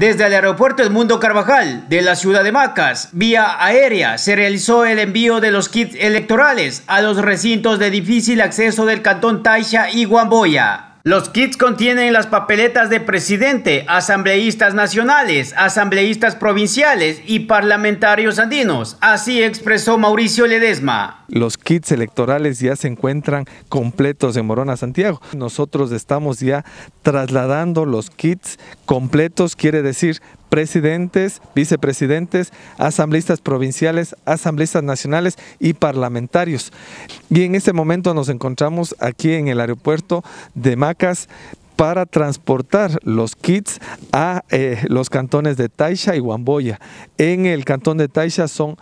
Desde el aeropuerto El Mundo Carvajal de la ciudad de Macas, vía aérea, se realizó el envío de los kits electorales a los recintos de difícil acceso del cantón Taisha y Guamboya. Los kits contienen las papeletas de presidente, asambleístas nacionales, asambleístas provinciales y parlamentarios andinos. Así expresó Mauricio Ledesma. Los kits electorales ya se encuentran completos en Morona, Santiago. Nosotros estamos ya trasladando los kits completos, quiere decir presidentes, vicepresidentes, asambleístas provinciales, asambleístas nacionales y parlamentarios. Y en este momento nos encontramos aquí en el aeropuerto de Macas para transportar los kits a eh, los cantones de Taisha y Huamboya. En el cantón de Taisha son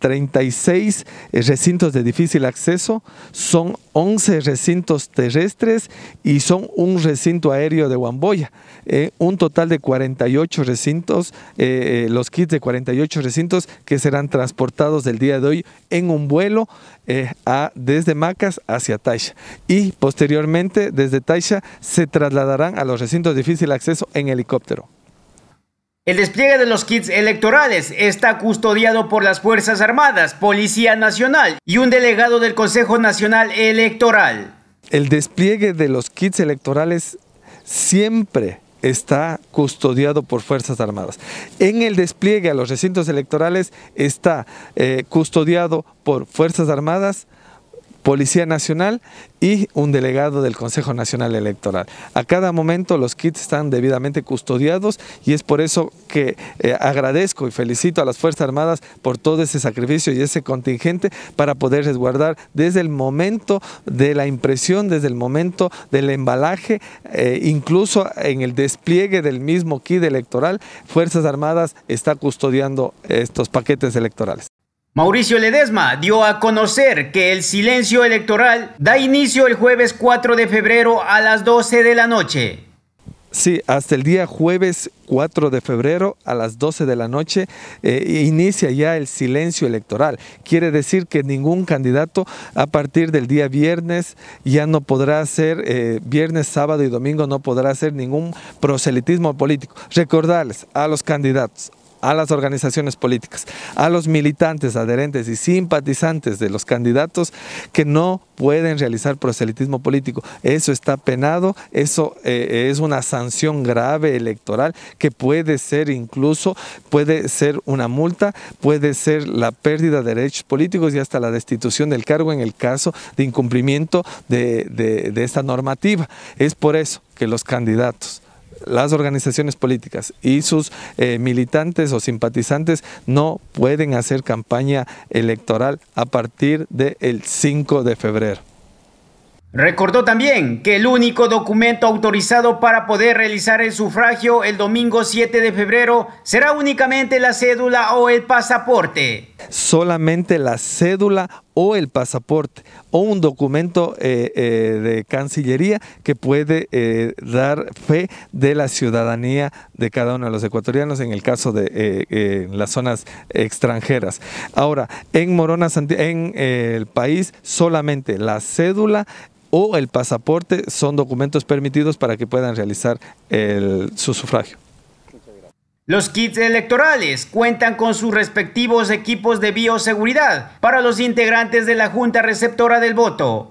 36 eh, eh, recintos de difícil acceso, son 11 recintos terrestres y son un recinto aéreo de Huamboya. un total de 48 recintos, los kits de 48 recintos que serán transportados del día de hoy en un vuelo desde Macas hacia Taisha. Y posteriormente desde Taisha se transportan trasladarán a los recintos difícil acceso en helicóptero. El despliegue de los kits electorales está custodiado por las Fuerzas Armadas, Policía Nacional y un delegado del Consejo Nacional Electoral. El despliegue de los kits electorales siempre está custodiado por Fuerzas Armadas. En el despliegue a los recintos electorales está eh, custodiado por Fuerzas Armadas, Policía Nacional y un delegado del Consejo Nacional Electoral. A cada momento los kits están debidamente custodiados y es por eso que eh, agradezco y felicito a las Fuerzas Armadas por todo ese sacrificio y ese contingente para poder resguardar desde el momento de la impresión, desde el momento del embalaje, eh, incluso en el despliegue del mismo kit electoral, Fuerzas Armadas está custodiando estos paquetes electorales. Mauricio Ledesma dio a conocer que el silencio electoral da inicio el jueves 4 de febrero a las 12 de la noche. Sí, hasta el día jueves 4 de febrero a las 12 de la noche eh, inicia ya el silencio electoral. Quiere decir que ningún candidato a partir del día viernes ya no podrá hacer, eh, viernes, sábado y domingo no podrá hacer ningún proselitismo político. Recordarles a los candidatos, a las organizaciones políticas, a los militantes, adherentes y simpatizantes de los candidatos que no pueden realizar proselitismo político. Eso está penado, eso eh, es una sanción grave electoral que puede ser incluso, puede ser una multa, puede ser la pérdida de derechos políticos y hasta la destitución del cargo en el caso de incumplimiento de esta normativa. Es por eso que los candidatos las organizaciones políticas y sus eh, militantes o simpatizantes no pueden hacer campaña electoral a partir del 5 de febrero. Recordó también que el único documento autorizado para poder realizar el sufragio el domingo 7 de febrero será únicamente la cédula o el pasaporte. Solamente la cédula o el pasaporte o un documento eh, eh, de Cancillería que puede eh, dar fe de la ciudadanía de cada uno de los ecuatorianos en el caso de las zonas extranjeras. Ahora, en Morona, en el país, solamente la cédula o el pasaporte son documentos permitidos para que puedan realizar el, su sufragio. Los kits electorales cuentan con sus respectivos equipos de bioseguridad para los integrantes de la Junta Receptora del Voto.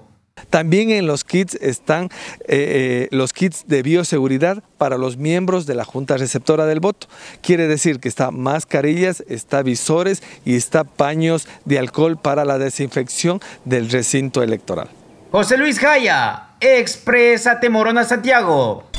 También en los kits están eh, eh, los kits de bioseguridad para los miembros de la Junta Receptora del Voto. Quiere decir que está mascarillas, está visores y está paños de alcohol para la desinfección del recinto electoral. José Luis Jaya, Expresa Temorona Santiago.